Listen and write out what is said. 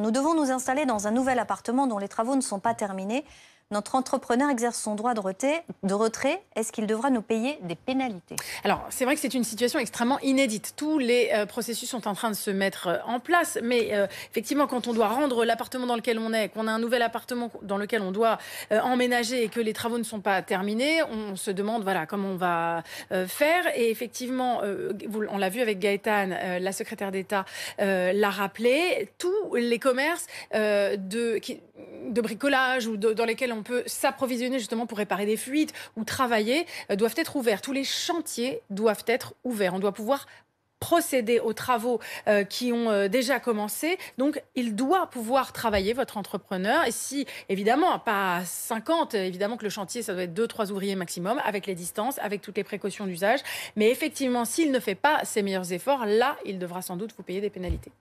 Nous devons nous installer dans un nouvel appartement dont les travaux ne sont pas terminés notre entrepreneur exerce son droit de retrait, de retrait est-ce qu'il devra nous payer des pénalités Alors, c'est vrai que c'est une situation extrêmement inédite. Tous les euh, processus sont en train de se mettre euh, en place, mais euh, effectivement, quand on doit rendre l'appartement dans lequel on est, qu'on a un nouvel appartement dans lequel on doit emménager et que les travaux ne sont pas terminés, on se demande voilà comment on va faire. Et effectivement, on l'a vu avec Gaëtan, la secrétaire d'État l'a rappelé, tous les commerces de, bricolage ou dans lesquels on peut s'approvisionner justement pour réparer des fuites ou travailler, euh, doivent être ouverts. Tous les chantiers doivent être ouverts. On doit pouvoir procéder aux travaux euh, qui ont euh, déjà commencé. Donc, il doit pouvoir travailler, votre entrepreneur. Et si, évidemment, pas 50, évidemment que le chantier, ça doit être 2-3 ouvriers maximum, avec les distances, avec toutes les précautions d'usage. Mais effectivement, s'il ne fait pas ses meilleurs efforts, là, il devra sans doute vous payer des pénalités.